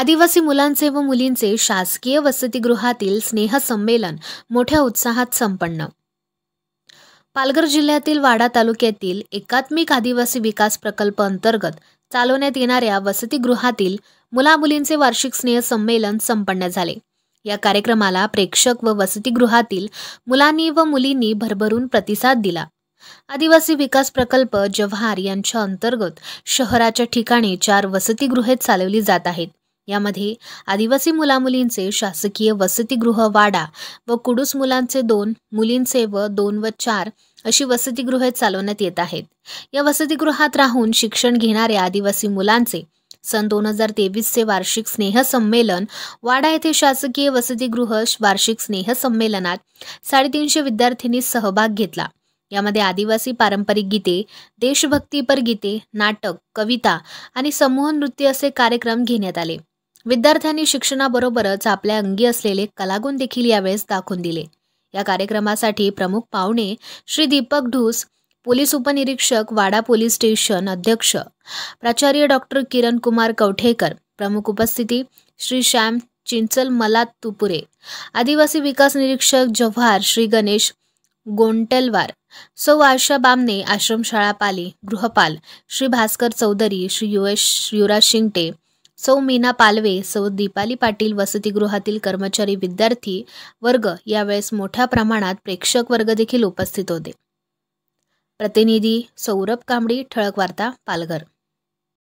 आदिवासी मुलांचे व मुलींचे शासकीय वसतिगृहातील स्नेहसंमेलन मोठ्या उत्साहात संपन्न पालघर जिल्ह्यातील वाडा तालुक्यातील एकात्मिक आदिवासी विकास प्रकल्प अंतर्गत चालवण्यात येणाऱ्या वसतिगृहातील मुलामुलींचे वार्षिक स्नेहसंमेलन संपन्न झाले या कार्यक्रमाला प्रेक्षक व वसतिगृहातील मुलांनी व मुलींनी भरभरून प्रतिसाद दिला आदिवासी विकास प्रकल्प जव्हार यांच्या अंतर्गत शहराच्या ठिकाणी चार वसतिगृहे चालवली जात आहेत यामध्ये आदिवासी मुलामुलींचे शासकीय वसतिगृह वाडा व कुडूस मुलांचे दोन मुलींचे व दोन व चार अशी वसतिगृहे चालवण्यात येत आहेत या वसतिगृहात राहून शिक्षण घेणाऱ्या आदिवासी मुलांचे सन दोन हजार तेवीसचे वार्षिक स्नेहसंमेलन वाडा येथे शासकीय वसतिगृह वार्षिक स्नेहसंमेलनात साडेतीनशे विद्यार्थ्यांनी सहभाग घेतला यामध्ये आदिवासी पारंपरिक गीते देशभक्तीपर गीते नाटक कविता आणि समूह नृत्य असे कार्यक्रम घेण्यात आले विद्यार्थ्यांनी शिक्षणाबरोबरच आपल्या अंगी असलेले कलागुण देखील यावेळेस दाखवून दिले या कार्यक्रमासाठी प्रमुख पाहुणे श्री दीपक ढूस पोलीस उपनिरीक्षक वाडा पोलीस स्टेशन अध्यक्ष प्राचार्य डॉक्टर किरण कुमार कवठेकर प्रमुख उपस्थिती श्री श्याम चिंचल मला तुपुरे आदिवासी विकास निरीक्षक जव्हार श्री गणेश गोंटलवार सौ आशा बामने आश्रमशाळा पाली गृहपाल श्री भास्कर चौधरी श्री युएस युवराज शिंगटे सौ मीना पालवे सौ दीपाली पाटील वसतिगृहातील कर्मचारी विद्यार्थी वर्ग यावेळेस मोठ्या प्रमाणात प्रेक्षक वर्ग देखील उपस्थित होते प्रतिनिधी सौरभ कांबडी ठळक वार्ता पालघर